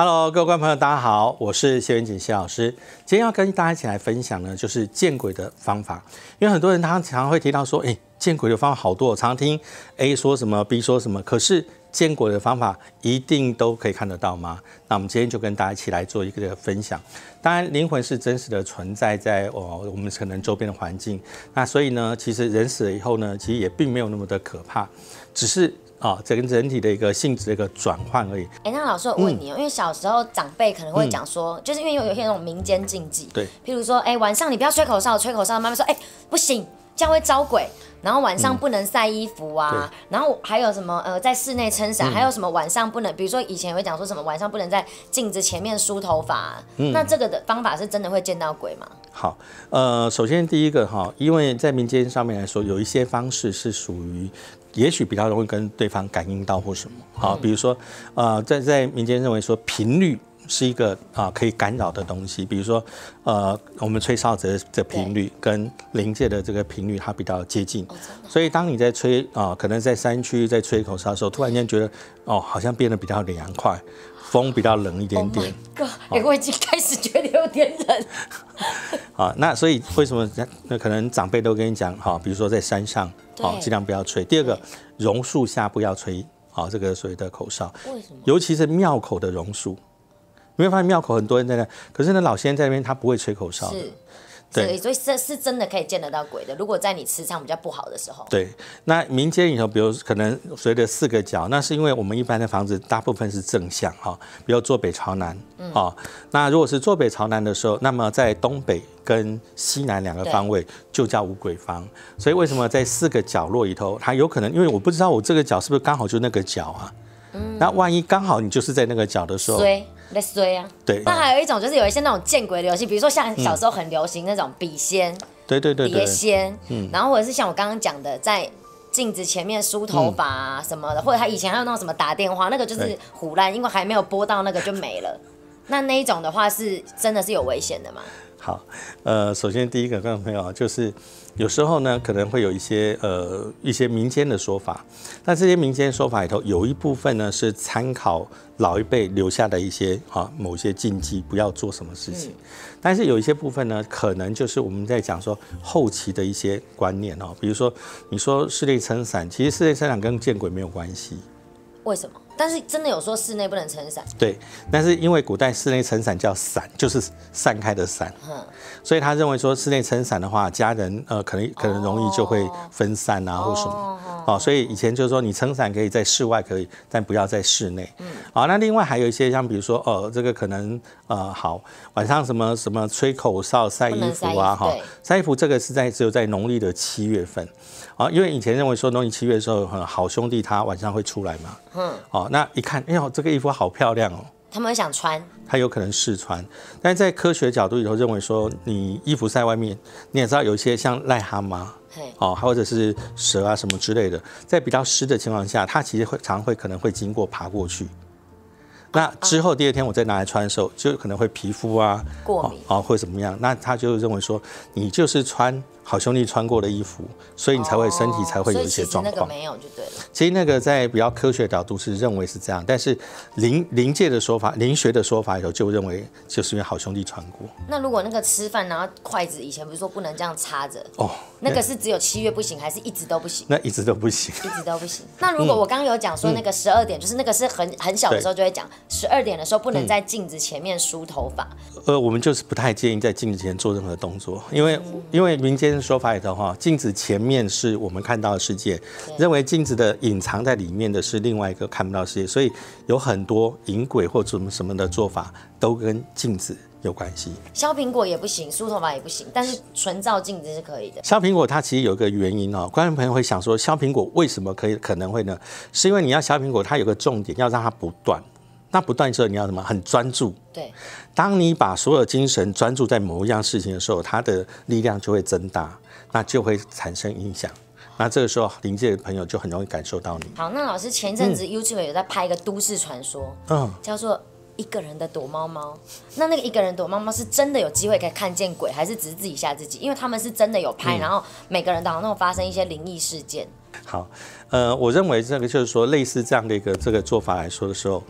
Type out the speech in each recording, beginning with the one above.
Hello，各位观众朋友，大家好，我是谢元景谢老师。今天要跟大家一起来分享呢，就是见鬼的方法。因为很多人他常常会提到说，哎，见鬼的方法好多，我常听 A 说什么，B 说什么。可是见鬼的方法一定都可以看得到吗？那我们今天就跟大家一起来做一个分享。当然，灵魂是真实的存在在哦，我们可能周边的环境。那所以呢，其实人死了以后呢，其实也并没有那么的可怕，只是。啊，整整体的一个性质的一个转换而已。哎，那老师我问你哦，因为小时候长辈可能会讲说，就是因为有有些那种民间禁忌，对，譬如说，哎，晚上你不要吹口哨，吹口哨，妈妈说，哎，不行，这样会招鬼。然后晚上不能晒衣服啊，然后还有什么呃，在室内撑伞，还有什么晚上不能，比如说以前会讲说什么晚上不能在镜子前面梳头发。嗯，那这个的方法是真的会见到鬼吗？好，呃，首先第一个哈，因为在民间上面来说，有一些方式是属于。也许比较容易跟对方感应到或什么好，比如说，呃，在在民间认为说频率是一个啊可以干扰的东西，比如说，呃，我们吹哨子的频率跟临界的这个频率它比较接近，所以当你在吹啊，可能在山区在吹口哨的时候，突然间觉得哦，好像变得比较凉快。风比较冷一点点，哥，哎，我已经开始觉得有点冷。啊，那所以为什么？那可能长辈都跟你讲，好，比如说在山上，好，尽量不要吹。第二个，榕树下不要吹，好，这个所谓的口哨。为什么？尤其是庙口的榕树，你会发现庙口很多人在那，可是那老先生在那边，他不会吹口哨的。对，所以是是真的可以见得到鬼的。如果在你磁场比较不好的时候，对。那民间以后，比如可能随着四个角，那是因为我们一般的房子大部分是正向哈，比如坐北朝南，嗯，那如果是坐北朝南的时候，那么在东北跟西南两个方位就叫五鬼方。所以为什么在四个角落里头，它有可能？因为我不知道我这个角是不是刚好就那个角啊？嗯，那万一刚好你就是在那个角的时候。啊，对。那还有一种就是有一些那种见鬼的游戏，比如说像小时候很流行那种笔仙，对对对，碟仙，嗯，然后或者是像我刚刚讲的在镜子前面梳头发啊什么的，或者他以前还有那种什么打电话，那个就是胡乱，因为还没有播到那个就没了。那那一种的话是真的是有危险的吗？好，呃，首先第一个众朋友就是，有时候呢可能会有一些呃一些民间的说法，那这些民间说法里头有一部分呢是参考老一辈留下的一些啊某些禁忌，不要做什么事情，但是有一些部分呢可能就是我们在讲说后期的一些观念哦，比如说你说室内撑伞，其实室内撑伞跟见鬼没有关系，为什么？但是真的有说室内不能撑伞？对，但是因为古代室内撑伞叫伞，就是散开的伞，嗯，所以他认为说室内撑伞的话，家人呃可能可能容易就会分散啊或什么哦，所以以前就是说你撑伞可以在室外可以，但不要在室内。嗯，好，那另外还有一些像比如说哦，这个可能呃好，晚上什么什么吹口哨、晒衣服啊哈，晒衣服这个是在只有在农历的七月份啊，因为以前认为说农历七月的时候，好兄弟他晚上会出来嘛。嗯，哦，那一看，哎呦，这个衣服好漂亮哦！他们会想穿，他有可能试穿，但在科学角度里头认为说，你衣服在外面，你也知道有一些像癞蛤蟆，对哦，或者是蛇啊什么之类的，在比较湿的情况下，它其实会常会可能会经过爬过去。那之后第二天我再拿来穿的时候，就可能会皮肤啊过敏啊或者怎么样，那他就认为说，你就是穿。好兄弟穿过的衣服，所以你才会身体才会有一些状况。那个没有就对了。其实那个在比较科学的角度是认为是这样，但是灵灵界的说法、灵学的说法里头就认为就是因为好兄弟穿过。那如果那个吃饭然后筷子以前不是说不能这样插着？哦，那个是只有七月不行，还是一直都不行？那一直都不行，一直都不行。那如果我刚刚有讲说那个十二点，就是那个是很很小的时候就会讲，十二点的时候不能在镜子前面梳头发。呃，我们就是不太建议在镜子前做任何动作，因为因为民间。说法里头，哈，镜子前面是我们看到的世界，认为镜子的隐藏在里面的是另外一个看不到世界，所以有很多引鬼或者什么什么的做法都跟镜子有关系。削苹果也不行，梳头发也不行，但是纯照镜子是可以的。削苹果它其实有一个原因哦，观众朋友会想说，削苹果为什么可以可能会呢？是因为你要削苹果，它有个重点，要让它不断。那不断后，你要什么很专注，对，当你把所有精神专注在某一样事情的时候，它的力量就会增大，那就会产生影响。那这个时候临界的朋友就很容易感受到你。好，那老师前阵子优 e 有在拍一个都市传说，嗯，叫做一个人的躲猫猫。那那个一个人躲猫猫是真的有机会可以看见鬼，还是只是自己吓自己？因为他们是真的有拍，然后每个人当中发生一些灵异事件。好，呃，我认为这个就是说类似这样的一个这个做法来说的时候。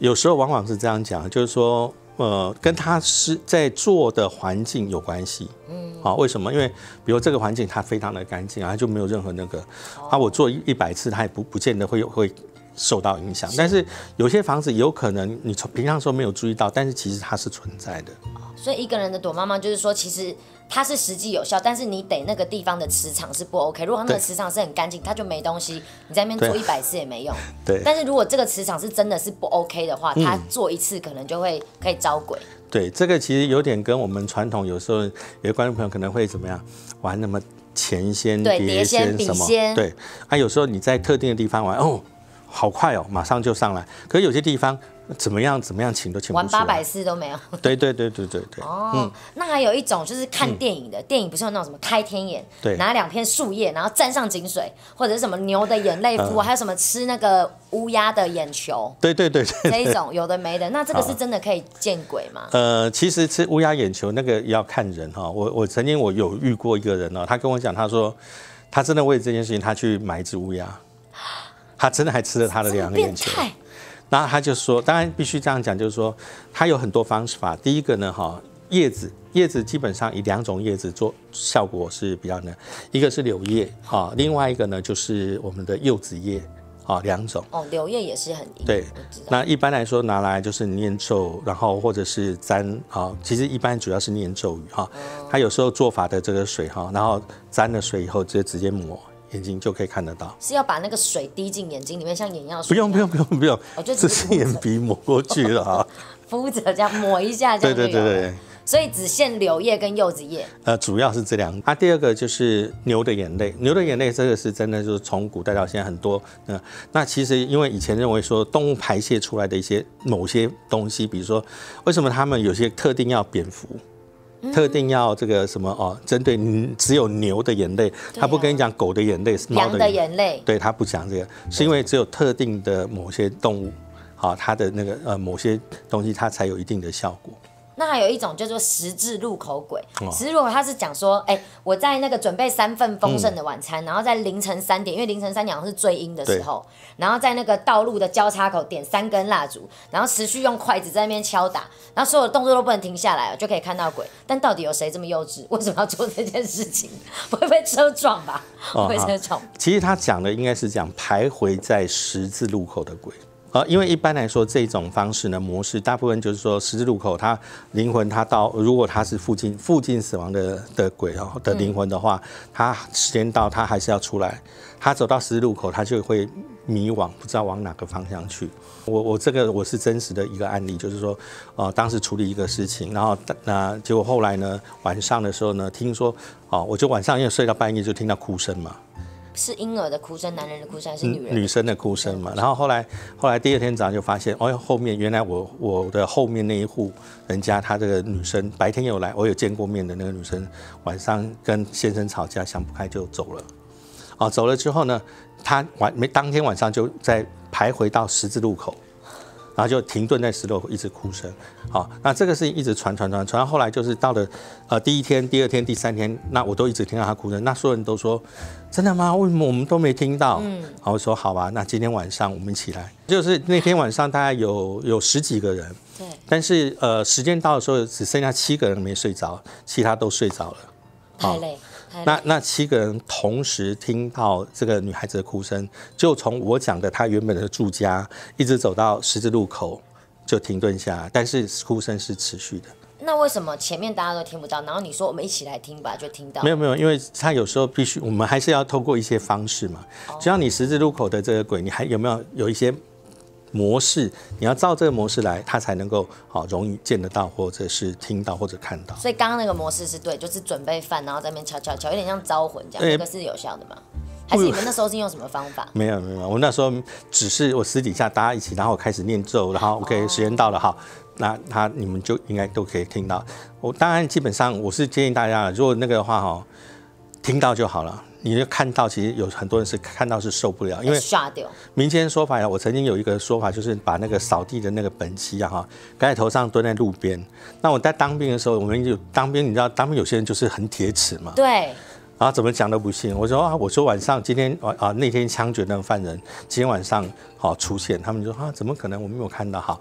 有时候往往是这样讲，就是说，呃，跟他是在做的环境有关系。嗯，好，为什么？因为比如这个环境它非常的干净啊，就没有任何那个，啊，我做一百次它也不不见得会会受到影响。但是有些房子有可能你从平常说没有注意到，但是其实它是存在的。所以一个人的躲猫猫就是说，其实。它是实际有效，但是你得那个地方的磁场是不 OK。如果那的磁场是很干净，它就没东西，你在那边做一百次也没用。对。但是如果这个磁场是真的是不 OK 的话，它做一次可能就会可以招鬼。对，这个其实有点跟我们传统，有时候有些观众朋友可能会怎么样玩？那么前先碟先什么？对。啊，有时候你在特定的地方玩，哦，好快哦，马上就上来。可是有些地方。怎么样？怎么样请都请不。完八百次都没有。对对对对对对。哦，那还有一种就是看电影的电影，不是有那种什么开天眼？对。拿两片树叶，然后沾上井水，或者是什么牛的眼泪敷，还有什么吃那个乌鸦的眼球？对对对。那一种有的没的，那这个是真的可以见鬼吗？呃，其实吃乌鸦眼球那个要看人哈。我我曾经我有遇过一个人呢，他跟我讲，他说他真的为这件事情，他去买一只乌鸦，他真的还吃了他的两个眼球。那他就说，当然必须这样讲，就是说，它有很多方法。第一个呢，哈，叶子，叶子基本上以两种叶子做，效果是比较呢，一个是柳叶，哈，另外一个呢就是我们的柚子叶，啊，两种。哦，柳叶也是很对。那一般来说拿来就是念咒，然后或者是沾，啊，其实一般主要是念咒语，哈。嗯。它有时候做法的这个水，哈，然后沾了水以后就直接抹，眼睛就可以看得到，是要把那个水滴进眼睛里面，像眼药水。不用不用不用不用，我就直眼皮抹过去了啊，敷着这样抹一下，这样对对对对。所以只限柳叶跟柚子叶，呃，主要是这两。啊，第二个就是牛的眼泪，牛的眼泪这个是真的，就是从古代到现在很多。呃，那其实因为以前认为说动物排泄出来的一些某些东西，比如说为什么他们有些特定要蝙蝠？特定要这个什么哦？针对只有牛的眼泪，他不跟你讲狗的眼泪、猫的眼泪，对他不讲这个，是因为只有特定的某些动物，好，它的那个呃某些东西，它才有一定的效果。那还有一种叫做十字路口鬼，十字路口他是讲说，哎，我在那个准备三份丰盛的晚餐，然后在凌晨三点，因为凌晨三点是最阴的时候，然后在那个道路的交叉口点三根蜡烛，然后持续用筷子在那边敲打，然后所有的动作都不能停下来，就可以看到鬼。但到底有谁这么幼稚，为什么要做这件事情？不会被车撞吧？不会被车撞。其实他讲的应该是讲徘徊在十字路口的鬼。啊，因为一般来说，这种方式呢，模式大部分就是说，十字路口，它灵魂它到，如果它是附近附近死亡的的鬼，哦的灵魂的话，它时间到，它还是要出来，它走到十字路口，它就会迷惘，不知道往哪个方向去。我我这个我是真实的一个案例，就是说，啊，当时处理一个事情，然后那结果后来呢，晚上的时候呢，听说，哦，我就晚上因为睡到半夜就听到哭声嘛。是婴儿的哭声，男人的哭声还是女女生的哭声嘛？然后后来后来第二天早上就发现，哦，后面原来我我的后面那一户人家，她这个女生白天有来，我有见过面的那个女生，晚上跟先生吵架，想不开就走了。哦，走了之后呢，她晚没当天晚上就在徘徊到十字路口。然后就停顿在十六，一直哭声。好，那这个事情一直传传传传，后来就是到了，呃，第一天、第二天、第三天，那我都一直听到他哭声。那所有人都说，真的吗？为什么我们都没听到？嗯，然后说好吧，那今天晚上我们起来，就是那天晚上大概有有十几个人，对，但是呃，时间到的时候只剩下七个人没睡着，其他都睡着了，太累。那那七个人同时听到这个女孩子的哭声，就从我讲的她原本的住家一直走到十字路口就停顿下，来。但是哭声是持续的。那为什么前面大家都听不到？然后你说我们一起来听吧，就听到。没有没有，因为他有时候必须，我们还是要透过一些方式嘛。只要你十字路口的这个鬼，你还有没有有一些？模式，你要照这个模式来，他才能够好容易见得到，或者是听到，或者看到。所以刚刚那个模式是对，就是准备饭，然后在那边敲敲敲，有点像招魂这样，这个是有效的吗？还是你们那时候是用什么方法？没有没有，我那时候只是我私底下大家一起，然后开始念咒然后 OK，时间到了哈，那他你们就应该都可以听到。我当然基本上我是建议大家，如果那个的话哈，听到就好了。你就看到，其实有很多人是看到是受不了，因为民间说法呀，我曾经有一个说法，就是把那个扫地的那个本鸡啊，哈，盖在头上蹲在路边。那我在当兵的时候，我们就当兵，你知道当兵有些人就是很铁齿嘛，对，然后怎么讲都不信。我说啊，我说晚上今天晚啊那天枪决那个犯人，今天晚上好出现，他们就说啊怎么可能？我没有看到哈，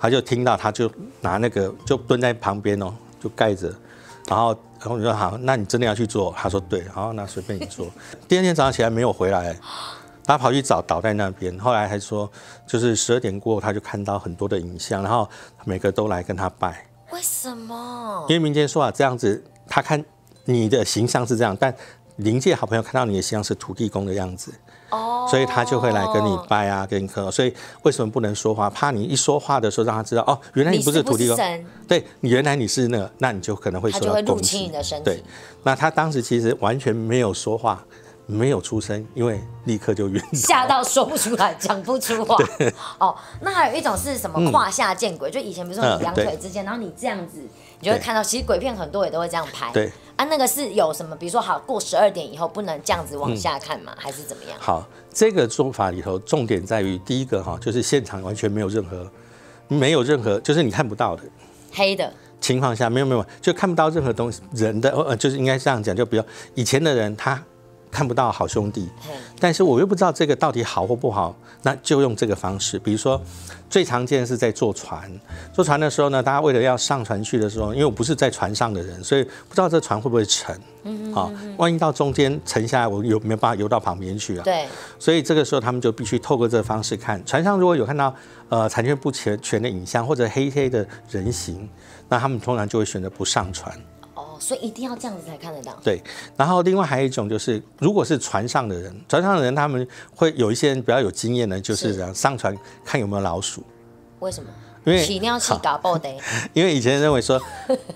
他就听到他就拿那个就蹲在旁边哦，就盖着。然后，然后你说好，那你真的要去做？他说对，好，那随便你做。第二天早上起来没有回来，他跑去找倒在那边。后来还说，就是十二点过，他就看到很多的影像，然后每个都来跟他拜。为什么？因为民间说啊，这样子他看你的形象是这样，但。临界好朋友看到你的形象是土地公的样子，哦，所以他就会来跟你拜啊，跟你磕。所以为什么不能说话？怕你一说话的时候，让他知道哦，原来你不是土地公。对，原来你是那个，那你就可能会。他就会入侵你的身体。对，那他当时其实完全没有说话，没有出声，因为立刻就晕。吓到说不出来，讲不出话。哦，那还有一种是什么胯下见鬼？就以前比如说你两腿之间，然后你这样子，你就会看到。其实鬼片很多也都会这样拍。对。啊，那个是有什么？比如说，好过十二点以后不能这样子往下看吗？还是怎么样？好，这个做法里头重点在于第一个哈，就是现场完全没有任何、没有任何，就是你看不到的黑的情况下，没有没有，就看不到任何东西，人的呃就是应该这样讲，就比如以前的人他。看不到好兄弟，但是我又不知道这个到底好或不好，那就用这个方式。比如说，最常见是在坐船，坐船的时候呢，大家为了要上船去的时候，因为我不是在船上的人，所以不知道这船会不会沉。嗯，好，万一到中间沉下来，我有没有办法游到旁边去啊？对，所以这个时候他们就必须透过这个方式看，船上如果有看到呃残缺不全全的影像或者黑黑的人形，那他们通常就会选择不上船。所以一定要这样子才看得到。对，然后另外还有一种就是，如果是船上的人，船上的人他们会有一些人比较有经验的，就是上船看有没有老鼠。为什么？因为起尿起打爆的。因为以前认为说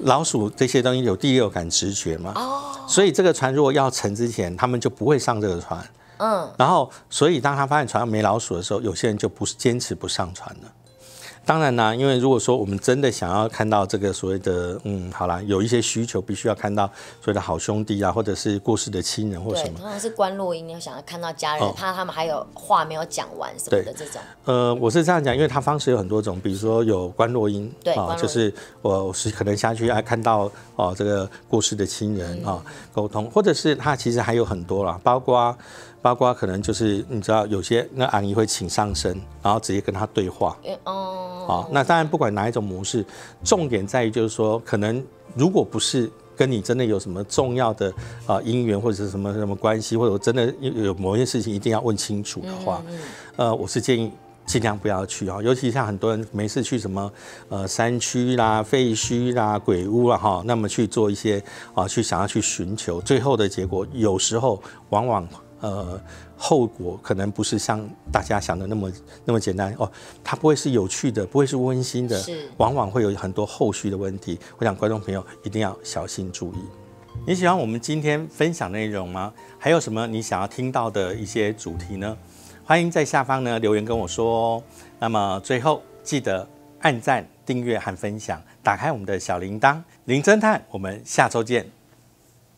老鼠这些东西有第六感直觉嘛。哦。所以这个船如果要沉之前，他们就不会上这个船。嗯。然后，所以当他发现船上没老鼠的时候，有些人就不坚持不上船了。当然啦，因为如果说我们真的想要看到这个所谓的，嗯，好啦，有一些需求，必须要看到所谓的好兄弟啊，或者是过世的亲人或什么。通常是关洛音，要想要看到家人，怕他们还有话没有讲完什么的这种。呃，我是这样讲，因为他方式有很多种，比如说有关洛音，对啊，就是我是可能下去要看到哦这个过世的亲人啊沟通，或者是他其实还有很多啦，包括。包括可能就是你知道有些那阿姨会请上身，然后直接跟他对话哦。那当然不管哪一种模式，重点在于就是说，可能如果不是跟你真的有什么重要的啊姻缘或者什么什么关系，或者真的有某一些事情一定要问清楚的话，呃，我是建议尽量不要去啊。尤其像很多人没事去什么呃山区啦、废墟啦、鬼屋了哈，那么去做一些啊，去想要去寻求最后的结果，有时候往往。呃，后果可能不是像大家想的那么那么简单哦。它不会是有趣的，不会是温馨的，是往往会有很多后续的问题。我想观众朋友一定要小心注意。你喜欢我们今天分享内容吗？还有什么你想要听到的一些主题呢？欢迎在下方呢留言跟我说哦。那么最后记得按赞、订阅和分享，打开我们的小铃铛。林侦探，我们下周见。